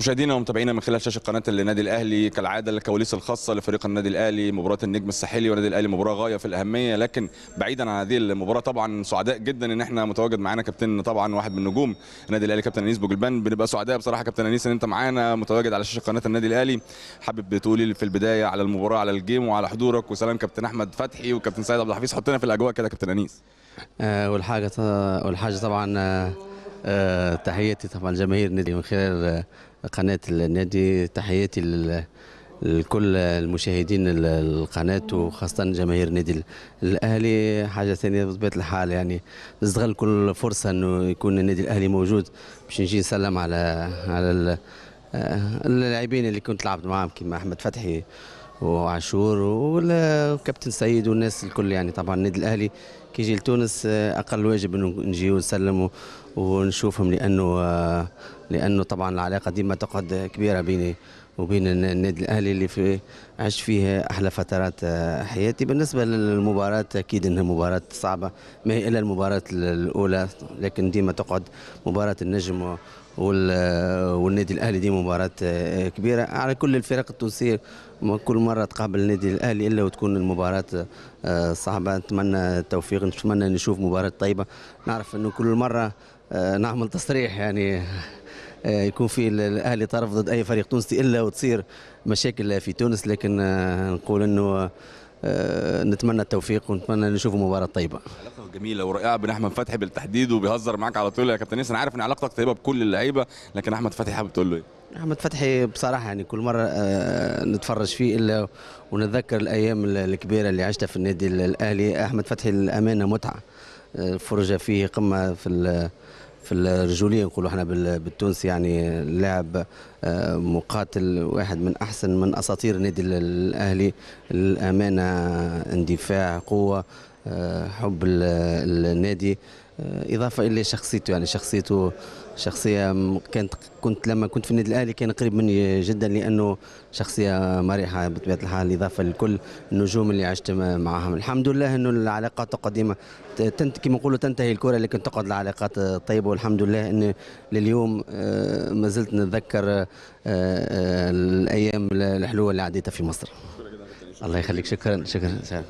مشاهدينا ومتابعينا من خلال شاشه قناه النادي الاهلي كالعاده الكواليس الخاصه لفريق النادي الاهلي مباراه النجم الساحلي والنادي الاهلي مباراه غايه في الاهميه لكن بعيدا عن هذه المباراه طبعا سعداء جدا ان احنا متواجد معانا كابتن طبعا واحد من نجوم النادي الاهلي كابتن انيس بوجلبان بنبقى سعداء بصراحه كابتن انيس ان انت معانا متواجد على شاشه قناه النادي الاهلي حابب تقولي في البدايه على المباراه على الجيم وعلى حضورك وسلام كابتن احمد فتحي وكابتن سيد عبد الحفيظ حطينا في الاجواء كده كابتن انيس اول آه، والحاجه طبعا آه، آه، تحياتي طبعا لجماهير النادي من خلال قناة النادي تحياتي لكل المشاهدين القناة وخاصة جماهير النادي الأهلي حاجة ثانية بطبيعة الحال يعني نستغل كل فرصة أنه يكون النادي الأهلي موجود باش نجي نسلم على على اللاعبين اللي كنت لعبت معاهم كيما أحمد فتحي وعاشور وكابتن سيد والناس الكل يعني طبعا النادي الأهلي كيجي لتونس آه، اقل واجب انه نجيو نسلموا ونشوفهم لانه آه، لانه طبعا العلاقه ديما تقعد كبيره بيني وبين النادي الاهلي اللي في عشت فيه احلى فترات آه، حياتي بالنسبه للمباراه اكيد انها مباراه صعبه ما هي الا المباراه الاولى لكن ديما تقعد مباراه النجم والنادي الاهلي دي مباراه كبيره على كل الفرق التونسيه كل مره تقابل النادي الاهلي الا وتكون المباراه صعبه نتمنى التوفيق التوفيق نتمنى نشوف مباراة طيبة نعرف أنه كل مرة آه، نعمل تصريح يعني آه، يكون في الاهلي طرف ضد اي فريق تونسي الا وتصير مشاكل في تونس لكن آه، نقول انه نتمنى التوفيق ونتمنى نشوف مباراه طيبه جميله ورائعه بين احمد فتحي بالتحديد وبيهزر معاك على طول يا كابتن ياسر انا عارف ان علاقتك طيبه بكل اللعيبه لكن احمد فتحي حابب تقول له ايه احمد فتحي بصراحه يعني كل مره آه، نتفرج فيه الا ونتذكر الايام الكبيره اللي عشتها في النادي الاهلي احمد فتحي الامانه متعه الفرجه آه، فيه قمه في في الرجوليه نقولوا احنا بالتونسي يعني لاعب آه، مقاتل واحد من احسن من اساطير النادي الاهلي الامانه اندفاع قوه حب النادي آه، اضافه الى شخصيته يعني شخصيته شخصيه كانت كنت لما كنت في النادي الاهلي كان قريب مني جدا لانه شخصيه مرحه بطبيعه الحال اضافه لكل النجوم اللي عشت معهم الحمد لله انه العلاقات القديمة تنت كما نقولوا تنتهي الكره لكن تقعد العلاقات طيبه والحمد لله انه لليوم آه، ما زلت نتذكر آه، الايام الحلوه اللي عديتها في مصر الله يخليك شكرا شكرا, شكرا.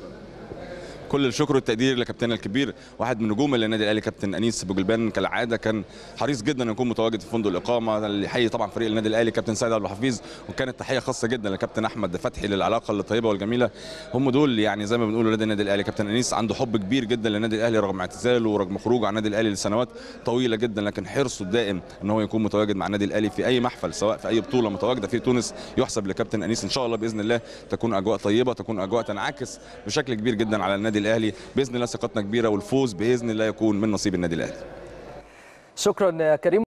كل الشكر والتقدير لكابتننا الكبير واحد من نجوم النادي الاهلي كابتن انيس بوجلبان كالعاده كان حريص جدا ان يكون متواجد في فندق الاقامه اللي يحيي طبعا فريق النادي الاهلي كابتن سيد عبد الحفيظ وكانت تحيه خاصه جدا لكابتن احمد فتحي للعلاقه الطيبه والجميله هم دول يعني زي ما بنقول ولاد النادي الاهلي كابتن انيس عنده حب كبير جدا للنادي الاهلي رغم اعتزاله ورغم خروجه عن النادي الاهلي لسنوات طويله جدا لكن حرصه الدائم ان هو يكون متواجد مع النادي الاهلي في اي محفل سواء في اي بطوله متواجده في تونس يحسب لكابتن انيس ان شاء الله باذن الله تكون اجواء طيبه تكون اجواء تنعكس بشكل كبير جدا على النادي الاهلي باذن الله ثقتنا كبيره والفوز باذن الله يكون من نصيب النادي الاهلي شكرا يا كريم